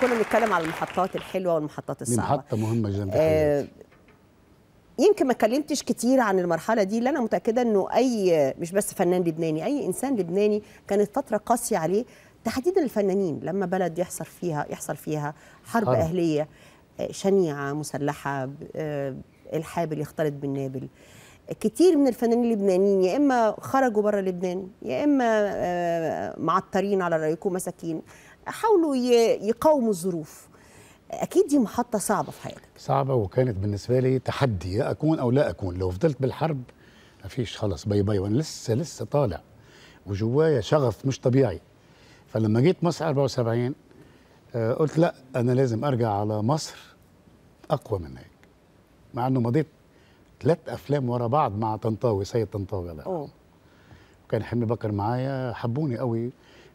كنا بنتكلم على المحطات الحلوه والمحطات الصعبه محطه مهمه جدا آه يمكن ما اتكلمتش كتير عن المرحله دي اللي انا متاكده انه اي مش بس فنان لبناني اي انسان لبناني كانت فتره قاسيه عليه تحديدا الفنانين لما بلد يحصل فيها يحصل فيها حرب حرب. اهليه آه، شنيعه مسلحه آه، الحابل يختلط بالنابل كتير من الفنانين اللبنانيين يا اما خرجوا بره لبنان يا اما آه، معطرين على رايكم مساكين حاولوا يقاوموا الظروف اكيد دي محطه صعبه في حياتك صعبه وكانت بالنسبه لي تحدي يا اكون او لا اكون لو فضلت بالحرب ما فيش خلاص باي باي وانا لسه لسه طالع وجوايا شغف مش طبيعي فلما جيت مصر 74 آه، قلت لا انا لازم ارجع على مصر اقوى من هيك مع انه مضيت ثلاث افلام ورا بعض مع طنطاوي سيد طنطاوي الله كان حلمي بكر معايا حبوني قوي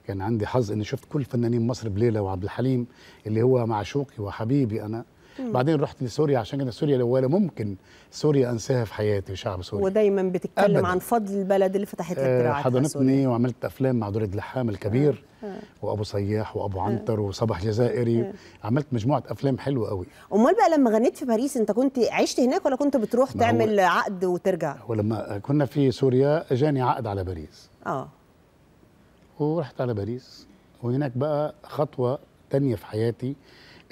كان عندي حظ اني شفت كل فنانين مصر بليله وعبد الحليم اللي هو معشوقي وحبيبي انا بعدين رحت لسوريا عشان كده سوريا لو ولا ممكن سوريا انساها في حياتي شعب سوريا ودايما بتتكلم أبداً. عن فضل البلد اللي فتحت آه، لك دراعاتها حضنتني وعملت افلام مع دور اللحام الكبير آه. آه. وابو صياح وابو آه. عنتر وصباح جزائري آه. عملت مجموعه افلام حلوه قوي امال بقى لما غنيت في باريس انت كنت عشت هناك ولا كنت بتروح تعمل هو... عقد وترجع هو لما كنا في سوريا جاني عقد على باريس اه ورحت على باريس وهناك بقى خطوه ثانيه في حياتي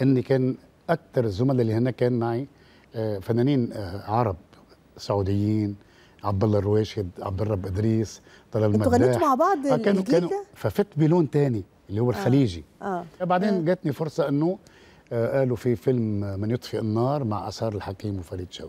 اني كان اكثر الزملاء اللي هناك كان معي آه، فنانين آه، عرب سعوديين عبد الله الرواشد عبد الرب ادريس طلال المداح انتوا غنيتوا مع بعض آه، كانوا كانوا ففت بلون تاني اللي هو الخليجي آه. آه. بعدين جاتني فرصه انه آه قالوا في فيلم من يطفئ النار مع اسهار الحكيم وفريد شوقي